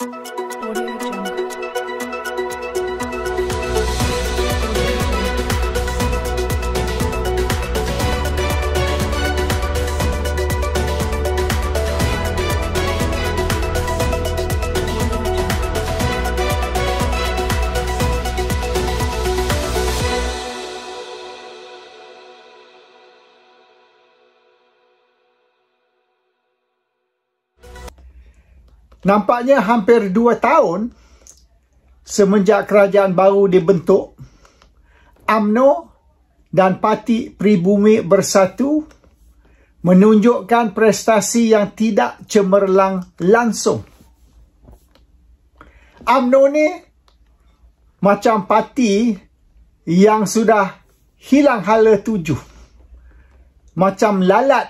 Música Nampaknya hampir dua tahun semenjak kerajaan baru dibentuk, AMNO dan Parti Pribumi Bersatu menunjukkan prestasi yang tidak cemerlang langsung. AMNO ni macam parti yang sudah hilang hala tuju. Macam lalat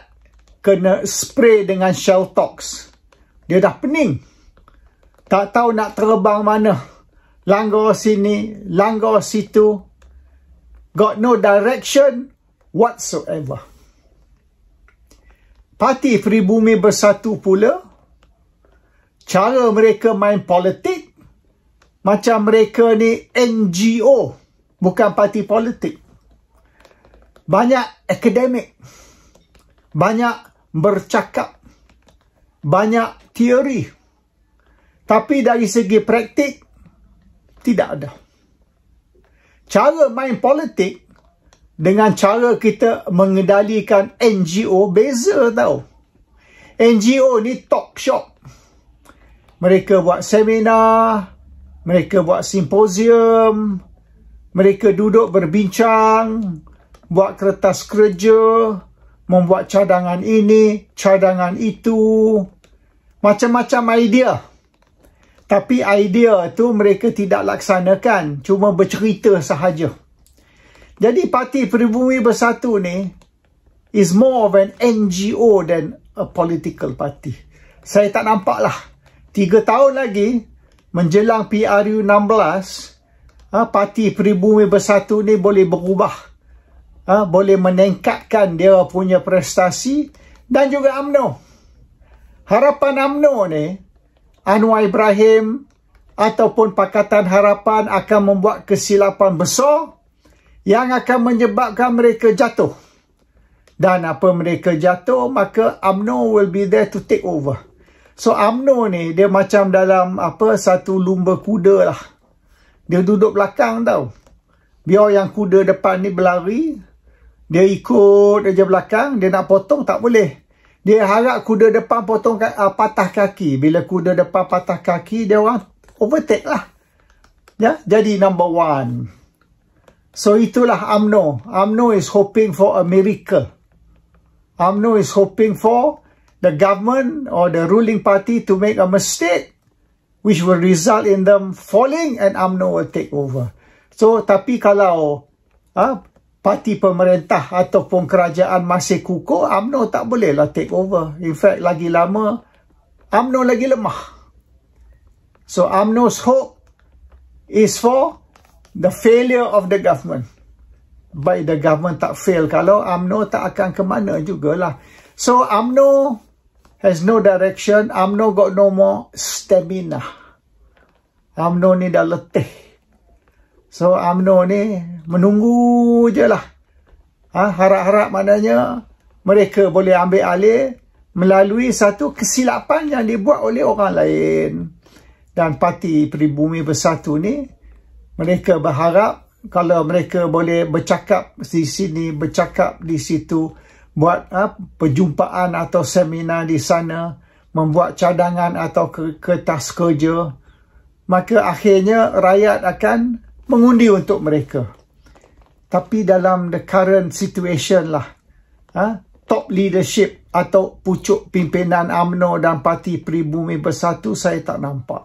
kena spray dengan Shell Talks. Dia dah pening tak tahu nak terbang mana. Langgar sini, langgar situ. Got no direction whatsoever. Parti Peribumi Bersatu pula, cara mereka main politik, macam mereka ni NGO, bukan parti politik. Banyak akademik, banyak bercakap, banyak teori, tapi dari segi praktik, tidak ada. Cara main politik dengan cara kita mengendalikan NGO beza tau. NGO ni talk shop. Mereka buat seminar, mereka buat simposium, mereka duduk berbincang, buat kertas kerja, membuat cadangan ini, cadangan itu, macam-macam idea. Tapi idea tu mereka tidak laksanakan, cuma bercerita sahaja. Jadi Parti Peribumi Bersatu ni is more of an NGO than a political party. Saya tak nampak lah. Tiga tahun lagi menjelang PRU 16, ah, Parti Peribumi Bersatu ni boleh berubah. Ah, boleh meningkatkan dia punya prestasi dan juga UMNO. Harapan UMNO ni Anwar Ibrahim ataupun Pakatan Harapan akan membuat kesilapan besar yang akan menyebabkan mereka jatuh. Dan apa mereka jatuh, maka UMNO will be there to take over. So UMNO ni, dia macam dalam apa satu lumba kuda lah. Dia duduk belakang tau. Biar yang kuda depan ni berlari, dia ikut dia belakang, dia nak potong tak boleh dia harap kuda depan potong uh, patah kaki bila kuda depan patah kaki dia orang overtake lah ya jadi number one so itulah amno amno is hoping for a miracle amno is hoping for the government or the ruling party to make a mistake which will result in them falling and amno will take over so tapi kalau ah parti pemerintah ataupun kerajaan masih kukuh, UMNO tak bolehlah take over. In fact, lagi lama, UMNO lagi lemah. So, UMNO's hope is for the failure of the government. Baik the government tak fail kalau UMNO tak akan ke mana jugalah. So, UMNO has no direction. UMNO got no more stamina. UMNO ni dah letih. So UMNO ni menunggu je lah. Ha, harap-harap maknanya mereka boleh ambil alih melalui satu kesilapan yang dibuat oleh orang lain. Dan parti peribumi bersatu ni mereka berharap kalau mereka boleh bercakap di sini, bercakap di situ, buat ha, perjumpaan atau seminar di sana, membuat cadangan atau kertas kerja, maka akhirnya rakyat akan mengundi untuk mereka. Tapi dalam the current situation lah, ha, top leadership atau pucuk pimpinan AMNO dan Parti Peribumi Bersatu saya tak nampak.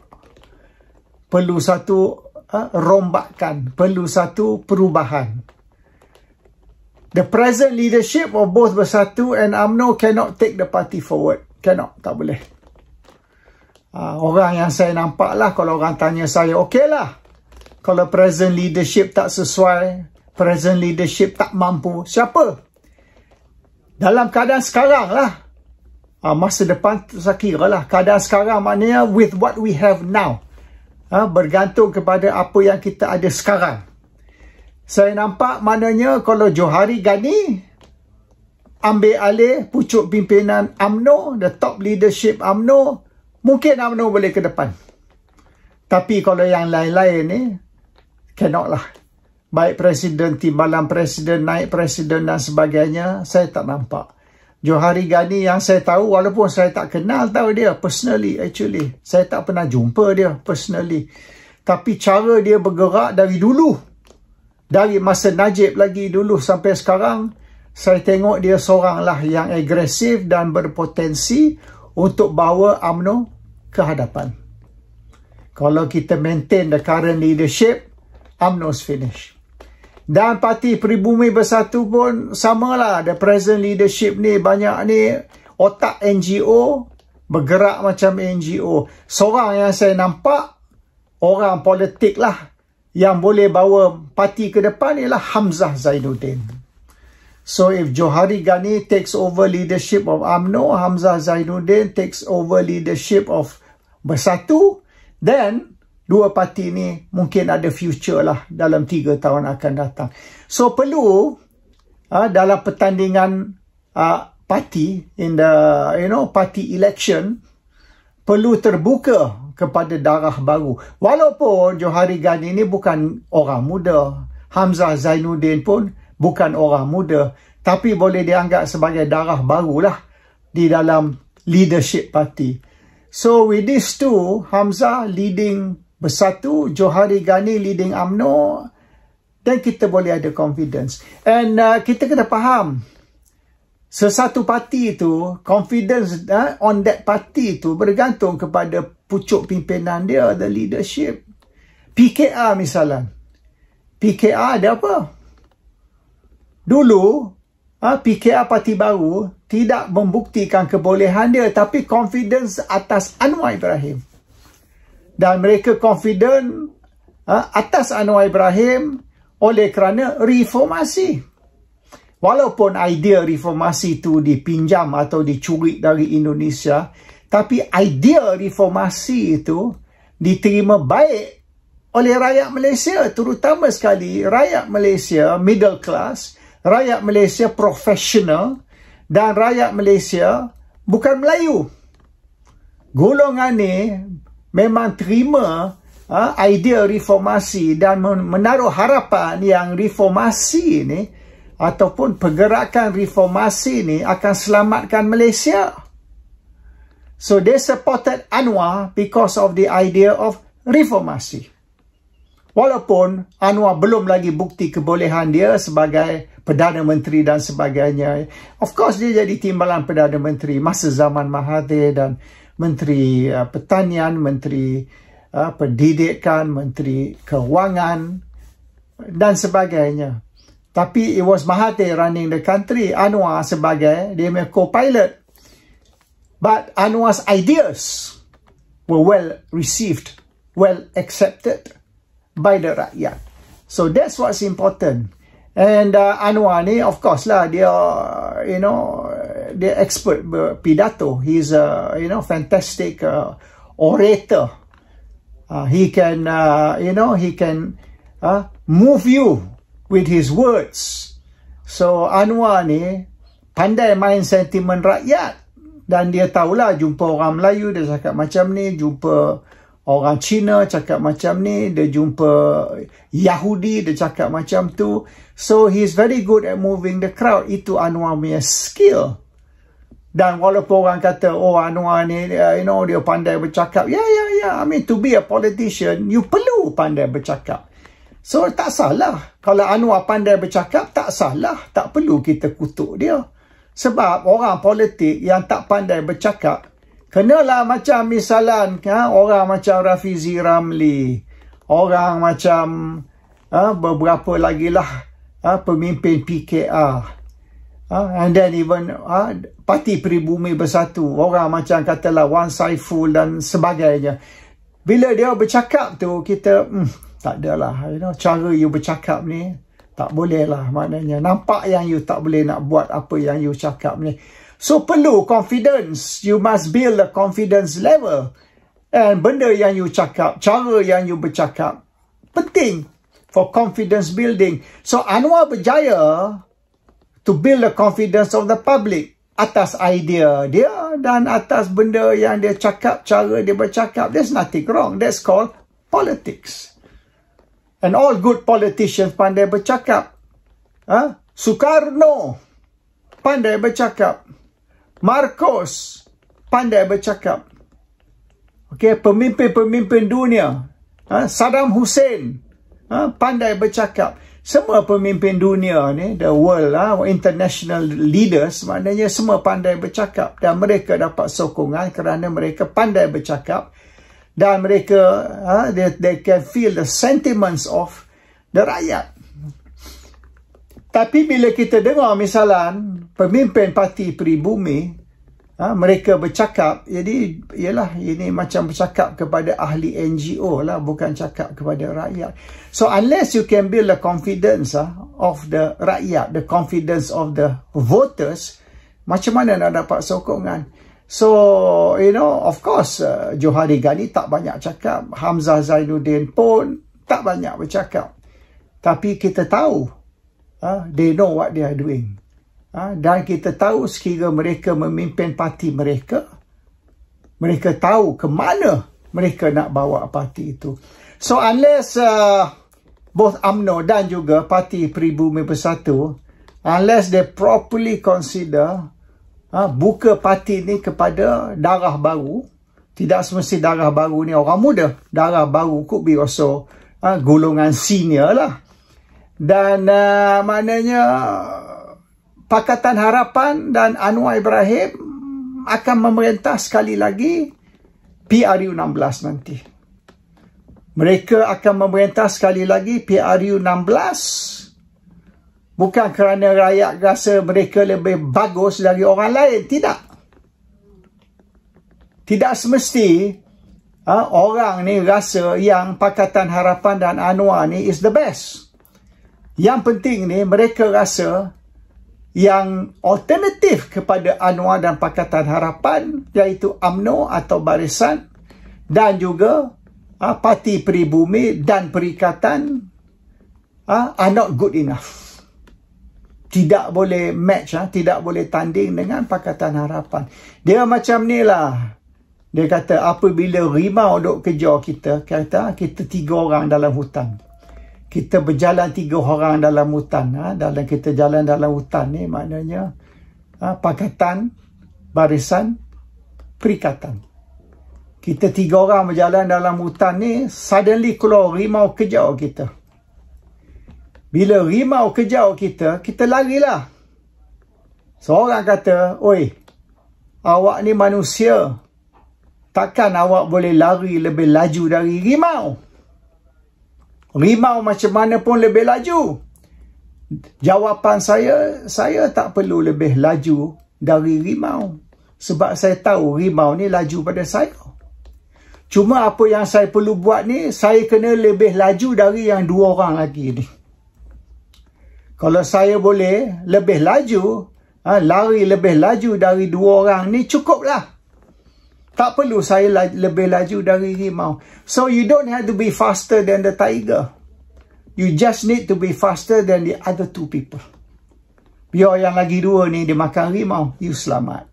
Perlu satu ha, rombakan, perlu satu perubahan. The present leadership of both Bersatu and AMNO cannot take the party forward. Cannot, tak boleh. Ha, orang yang saya nampak lah kalau orang tanya saya, okey lah kalau present leadership tak sesuai, present leadership tak mampu, siapa? Dalam keadaan sekarang lah. Uh, masa depan tak kira lah. Keadaan sekarang maknanya with what we have now. Uh, bergantung kepada apa yang kita ada sekarang. Saya nampak maknanya kalau Johari Gani ambil alih pucuk pimpinan AMNO, the top leadership AMNO, mungkin AMNO boleh ke depan. Tapi kalau yang lain-lain ni, cannot lah. Baik presiden, timbalan presiden, naik presiden dan sebagainya, saya tak nampak. Johari Gani yang saya tahu, walaupun saya tak kenal tahu dia personally actually. Saya tak pernah jumpa dia personally. Tapi cara dia bergerak dari dulu, dari masa Najib lagi dulu sampai sekarang, saya tengok dia seoranglah yang agresif dan berpotensi untuk bawa UMNO ke hadapan. Kalau kita maintain the current leadership, UMNO's finish. Dan parti Peribumi Bersatu pun samalah. The present leadership ni banyak ni otak NGO bergerak macam NGO. Seorang yang saya nampak orang politik lah yang boleh bawa parti ke depan ialah Hamzah Zainuddin. So if Johari Ghani takes over leadership of UMNO, Hamzah Zainuddin takes over leadership of Bersatu, then dua parti ni mungkin ada future lah dalam tiga tahun akan datang. So perlu uh, dalam pertandingan uh, parti in the you know party election perlu terbuka kepada darah baru. Walaupun Johari Gani ni bukan orang muda, Hamzah Zainuddin pun bukan orang muda, tapi boleh dianggap sebagai darah baru lah di dalam leadership parti. So with these two, Hamzah leading bersatu Johari Gani leading AMNO dan kita boleh ada confidence and uh, kita kena faham sesatu parti itu confidence uh, on that party itu bergantung kepada pucuk pimpinan dia the leadership PKR misalnya PKR ada apa dulu uh, PKR parti baru tidak membuktikan kebolehan dia tapi confidence atas Anwar Ibrahim dan mereka confident ha, atas Anwar Ibrahim oleh kerana reformasi. Walaupun idea reformasi itu dipinjam atau dicuri dari Indonesia, tapi idea reformasi itu diterima baik oleh rakyat Malaysia, terutama sekali rakyat Malaysia middle class, rakyat Malaysia profesional dan rakyat Malaysia bukan Melayu. Golongan ini memang terima ha, idea reformasi dan menaruh harapan yang reformasi ini ataupun pergerakan reformasi ini akan selamatkan Malaysia. So they supported Anwar because of the idea of reformasi. Walaupun Anwar belum lagi bukti kebolehan dia sebagai Perdana Menteri dan sebagainya. Of course dia jadi timbalan Perdana Menteri masa zaman Mahathir dan menteri uh, pertanian, menteri uh, pendidikan, menteri kewangan dan sebagainya. Tapi it was Mahathir running the country, Anwar sebagai dia punya co-pilot. But Anwar's ideas were well received, well accepted by the rakyat. So that's what's important. And uh, Anwar ni, of course lah, dia, you know, dia expert pidato. He's a, you know, fantastic uh, orator. Uh, he can, uh, you know, he can uh, move you with his words. So Anwar ni pandai main sentimen rakyat. Dan dia tahulah jumpa orang Melayu, dia cakap macam ni, jumpa orang Cina cakap macam ni, dia jumpa Yahudi, dia cakap macam tu. So, he is very good at moving the crowd. Itu Anwar punya skill. Dan walaupun orang kata, oh Anwar ni, uh, you know, dia pandai bercakap. Yeah, yeah, yeah. I mean, to be a politician, you perlu pandai bercakap. So, tak salah. Kalau Anwar pandai bercakap, tak salah. Tak perlu kita kutuk dia. Sebab orang politik yang tak pandai bercakap, Kenalah macam misalan ha, orang macam Rafizi Ramli. Orang macam ha, beberapa lagi lah ha, pemimpin PKR. Ha, and then even ha, Parti Peribumi Bersatu. Orang macam katalah Wan Saiful dan sebagainya. Bila dia bercakap tu kita hmm, tak adalah. You know, cara you bercakap ni tak boleh lah maknanya. Nampak yang you tak boleh nak buat apa yang you cakap ni. So perlu confidence. You must build a confidence level. And benda yang you cakap, cara yang you bercakap, penting for confidence building. So Anwar berjaya to build the confidence of the public atas idea dia dan atas benda yang dia cakap, cara dia bercakap. There's nothing wrong. That's called politics. And all good politicians pandai bercakap. Huh? Ha? Soekarno pandai bercakap. Markus pandai bercakap. Okey, pemimpin-pemimpin dunia. Ha? Saddam Hussein ha? pandai bercakap. Semua pemimpin dunia ni, the world, ha? international leaders, maknanya semua pandai bercakap. Dan mereka dapat sokongan kerana mereka pandai bercakap. Dan mereka, ha? they, they can feel the sentiments of the rakyat. Tapi bila kita dengar misalan pemimpin parti pribumi ha, mereka bercakap jadi ialah ini macam bercakap kepada ahli NGO lah bukan cakap kepada rakyat so unless you can build the confidence ah, of the rakyat the confidence of the voters macam mana nak dapat sokongan So, you know, of course, uh, Johari Ghani tak banyak cakap. Hamzah Zainuddin pun tak banyak bercakap. Tapi kita tahu, uh, they know what they are doing. Ha? dan kita tahu sekiranya mereka memimpin parti mereka mereka tahu ke mana mereka nak bawa parti itu so unless uh, both amno dan juga parti pribumi bersatu unless they properly consider uh, buka parti ini kepada darah baru tidak semestinya darah baru ni orang muda darah baru could be also uh, golongan senior lah dan uh, maknanya Pakatan Harapan dan Anwar Ibrahim akan memerintah sekali lagi PRU 16 nanti. Mereka akan memerintah sekali lagi PRU 16 bukan kerana rakyat rasa mereka lebih bagus dari orang lain. Tidak. Tidak semesti ha, orang ni rasa yang Pakatan Harapan dan Anwar ni is the best. Yang penting ni mereka rasa yang alternatif kepada Anwar dan Pakatan Harapan iaitu AMNO atau Barisan dan juga uh, Parti Peribumi dan Perikatan uh, are not good enough. Tidak boleh match, uh, tidak boleh tanding dengan Pakatan Harapan. Dia macam ni lah. Dia kata apabila rimau duk kejar kita, kata kita tiga orang dalam hutan kita berjalan tiga orang dalam hutan. Ha? Dalam kita jalan dalam hutan ni maknanya ha? pakatan, barisan, perikatan. Kita tiga orang berjalan dalam hutan ni suddenly keluar rimau kejauh kita. Bila rimau kejauh kita, kita larilah. Seorang kata, oi, awak ni manusia. Takkan awak boleh lari lebih laju dari rimau? Rimau macam mana pun lebih laju. Jawapan saya, saya tak perlu lebih laju dari rimau. Sebab saya tahu rimau ni laju pada saya. Cuma apa yang saya perlu buat ni, saya kena lebih laju dari yang dua orang lagi ni. Kalau saya boleh lebih laju, ha, lari lebih laju dari dua orang ni cukuplah. Tak perlu saya la- lebih laju dari rimau. So you don't have to be faster than the tiger. You just need to be faster than the other two people. Biar yang lagi dua ni dia makan rimau, you selamat.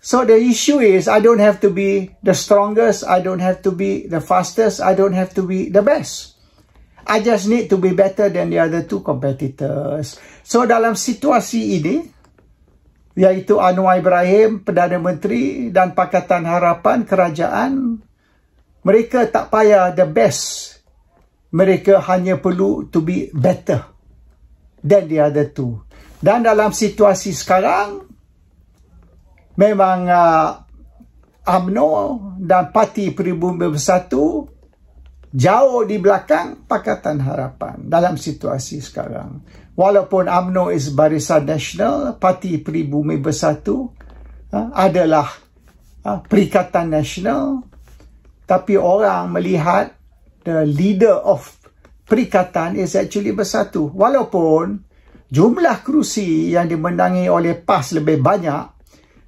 So the issue is I don't have to be the strongest, I don't have to be the fastest, I don't have to be the best. I just need to be better than the other two competitors. So dalam situasi ini, iaitu Anwar Ibrahim, Perdana Menteri dan Pakatan Harapan Kerajaan, mereka tak payah the best. Mereka hanya perlu to be better than the other two. Dan dalam situasi sekarang, memang uh, UMNO dan Parti Peribumi Bersatu jauh di belakang Pakatan Harapan dalam situasi sekarang walaupun UMNO is Barisan Nasional, Parti Peribumi Bersatu ha, adalah ha, Perikatan Nasional, tapi orang melihat the leader of Perikatan is actually bersatu. Walaupun jumlah kerusi yang dimenangi oleh PAS lebih banyak,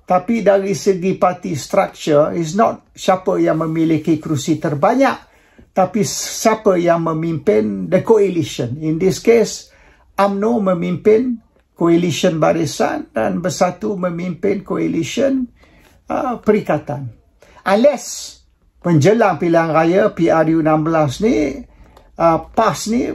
tapi dari segi parti structure, is not siapa yang memiliki kerusi terbanyak, tapi siapa yang memimpin the coalition. In this case, UMNO memimpin koalisyen barisan dan bersatu memimpin koalisyen uh, perikatan. Unless menjelang pilihan raya PRU16 ni uh, PAS ni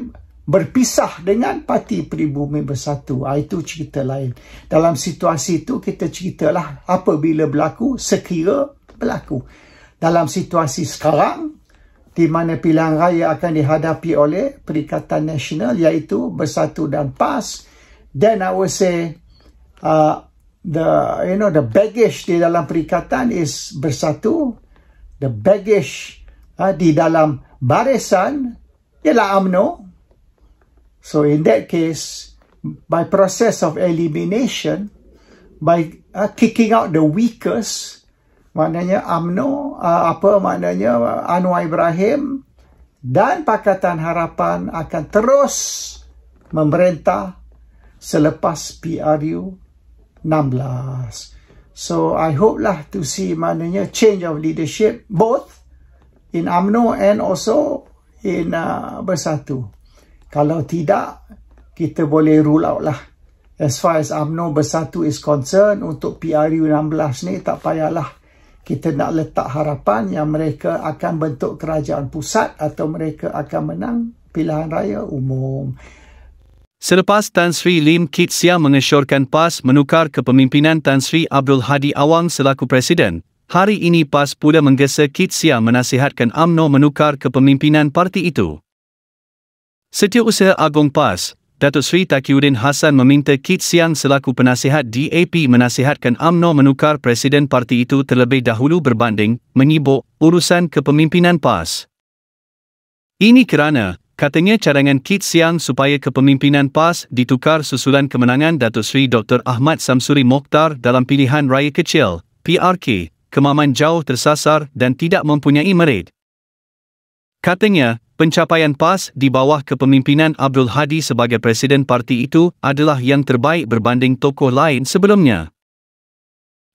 berpisah dengan Parti Peribumi Bersatu. Ha, itu cerita lain. Dalam situasi itu kita ceritalah apabila berlaku sekira berlaku. Dalam situasi sekarang di mana pilihan raya akan dihadapi oleh Perikatan Nasional iaitu Bersatu dan PAS. Then I would say uh, the you know the baggage di dalam perikatan is Bersatu. The baggage uh, di dalam barisan ialah AMNO. So in that case, by process of elimination, by uh, kicking out the weakest, maknanya AMNO uh, apa maknanya uh, Anwar Ibrahim dan Pakatan Harapan akan terus memerintah selepas PRU 16. So I hope lah to see maknanya change of leadership both in AMNO and also in uh, Bersatu. Kalau tidak kita boleh rule out lah. As far as AMNO Bersatu is concerned untuk PRU 16 ni tak payahlah kita nak letak harapan yang mereka akan bentuk kerajaan pusat atau mereka akan menang pilihan raya umum. Selepas Tan Sri Lim Kit Sia mengesyorkan PAS menukar kepemimpinan Tan Sri Abdul Hadi Awang selaku Presiden, hari ini PAS pula menggesa Kit Sia menasihatkan UMNO menukar kepemimpinan parti itu. Setiausaha Agong PAS, Datuk Sri Takiuddin Hassan meminta Kit Siang selaku penasihat DAP menasihatkan Amno menukar presiden parti itu terlebih dahulu berbanding menyibuk urusan kepemimpinan PAS. Ini kerana, katanya cadangan Kit Siang supaya kepemimpinan PAS ditukar susulan kemenangan Datuk Sri Dr. Ahmad Samsuri Mokhtar dalam pilihan raya kecil, PRK, kemaman jauh tersasar dan tidak mempunyai merit. Katanya, Pencapaian PAS di bawah kepemimpinan Abdul Hadi sebagai presiden parti itu adalah yang terbaik berbanding tokoh lain sebelumnya.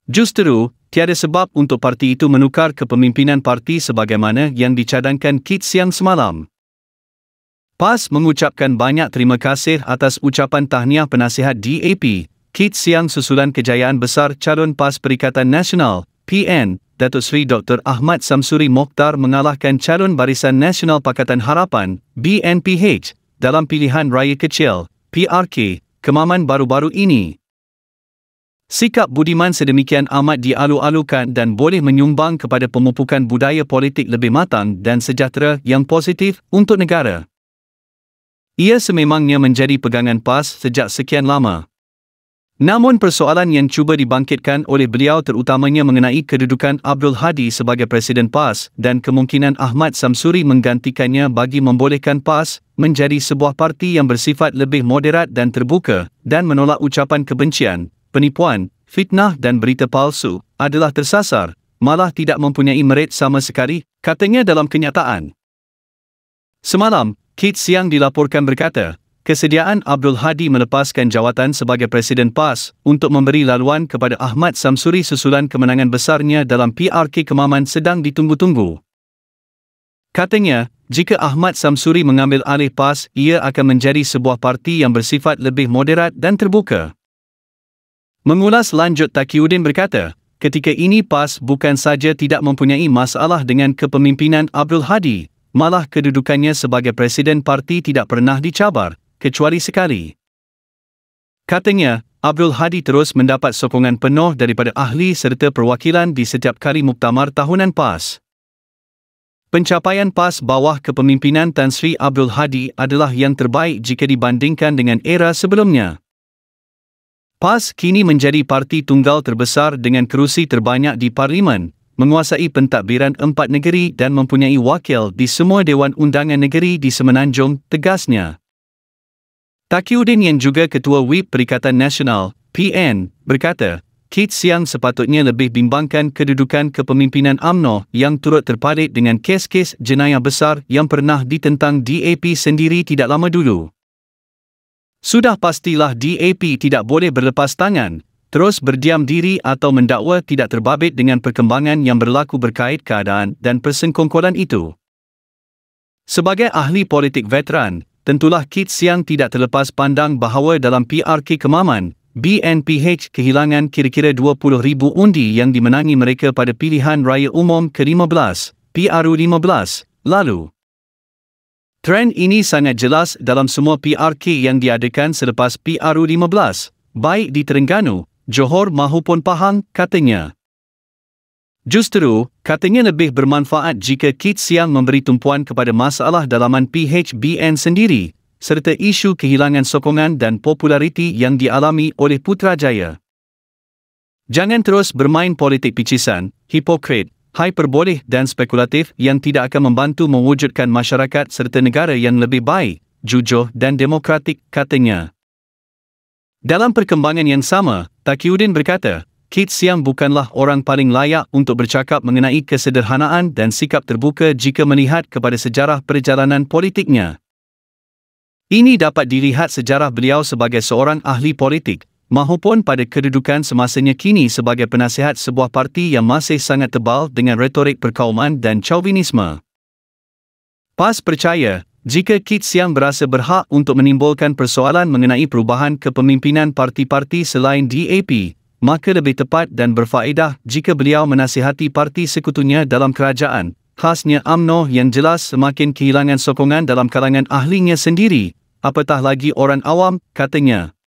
Justeru, tiada sebab untuk parti itu menukar kepemimpinan parti sebagaimana yang dicadangkan Kit siang semalam. PAS mengucapkan banyak terima kasih atas ucapan tahniah penasihat DAP, Kit siang susulan kejayaan besar calon PAS Perikatan Nasional, PN, Datuk Sri Dr. Ahmad Samsuri Mokhtar mengalahkan calon Barisan Nasional Pakatan Harapan, BNPH, dalam pilihan raya kecil, PRK, kemaman baru-baru ini. Sikap budiman sedemikian amat dialu-alukan dan boleh menyumbang kepada pemupukan budaya politik lebih matang dan sejahtera yang positif untuk negara. Ia sememangnya menjadi pegangan PAS sejak sekian lama. Namun persoalan yang cuba dibangkitkan oleh beliau terutamanya mengenai kedudukan Abdul Hadi sebagai Presiden PAS dan kemungkinan Ahmad Samsuri menggantikannya bagi membolehkan PAS menjadi sebuah parti yang bersifat lebih moderat dan terbuka dan menolak ucapan kebencian, penipuan, fitnah dan berita palsu adalah tersasar, malah tidak mempunyai merit sama sekali, katanya dalam kenyataan. Semalam, Kit Siang dilaporkan berkata, kesediaan Abdul Hadi melepaskan jawatan sebagai Presiden PAS untuk memberi laluan kepada Ahmad Samsuri susulan kemenangan besarnya dalam PRK Kemaman sedang ditunggu-tunggu. Katanya, jika Ahmad Samsuri mengambil alih PAS, ia akan menjadi sebuah parti yang bersifat lebih moderat dan terbuka. Mengulas lanjut Takiuddin berkata, ketika ini PAS bukan saja tidak mempunyai masalah dengan kepemimpinan Abdul Hadi, malah kedudukannya sebagai presiden parti tidak pernah dicabar, kecuali sekali. Katanya, Abdul Hadi terus mendapat sokongan penuh daripada ahli serta perwakilan di setiap kali muktamar tahunan PAS. Pencapaian PAS bawah kepemimpinan Tan Sri Abdul Hadi adalah yang terbaik jika dibandingkan dengan era sebelumnya. PAS kini menjadi parti tunggal terbesar dengan kerusi terbanyak di parlimen, menguasai pentadbiran empat negeri dan mempunyai wakil di semua dewan undangan negeri di Semenanjung, tegasnya. Takiuddin yang juga Ketua WIP Perikatan Nasional, PN, berkata, Keith Siang sepatutnya lebih bimbangkan kedudukan kepemimpinan AMNO yang turut terparit dengan kes-kes jenayah besar yang pernah ditentang DAP sendiri tidak lama dulu. Sudah pastilah DAP tidak boleh berlepas tangan, terus berdiam diri atau mendakwa tidak terbabit dengan perkembangan yang berlaku berkait keadaan dan persengkongkolan itu. Sebagai ahli politik veteran, tentulah Kit Siang tidak terlepas pandang bahawa dalam PRK Kemaman, BNPH kehilangan kira-kira 20,000 undi yang dimenangi mereka pada pilihan raya umum ke-15, PRU-15, lalu. Trend ini sangat jelas dalam semua PRK yang diadakan selepas PRU-15, baik di Terengganu, Johor mahupun Pahang, katanya. Justeru, katanya lebih bermanfaat jika Kit Siang memberi tumpuan kepada masalah dalaman PHBN sendiri, serta isu kehilangan sokongan dan populariti yang dialami oleh Putrajaya. Jangan terus bermain politik picisan, hipokrit, hyperboleh dan spekulatif yang tidak akan membantu mewujudkan masyarakat serta negara yang lebih baik, jujur dan demokratik, katanya. Dalam perkembangan yang sama, Takiuddin berkata, Kit Siam bukanlah orang paling layak untuk bercakap mengenai kesederhanaan dan sikap terbuka jika melihat kepada sejarah perjalanan politiknya. Ini dapat dilihat sejarah beliau sebagai seorang ahli politik, mahupun pada kedudukan semasanya kini sebagai penasihat sebuah parti yang masih sangat tebal dengan retorik perkauman dan chauvinisme. PAS percaya, jika Kit Siam berasa berhak untuk menimbulkan persoalan mengenai perubahan kepemimpinan parti-parti selain DAP, maka lebih tepat dan berfaedah jika beliau menasihati parti sekutunya dalam kerajaan, khasnya AMNO yang jelas semakin kehilangan sokongan dalam kalangan ahlinya sendiri, apatah lagi orang awam, katanya.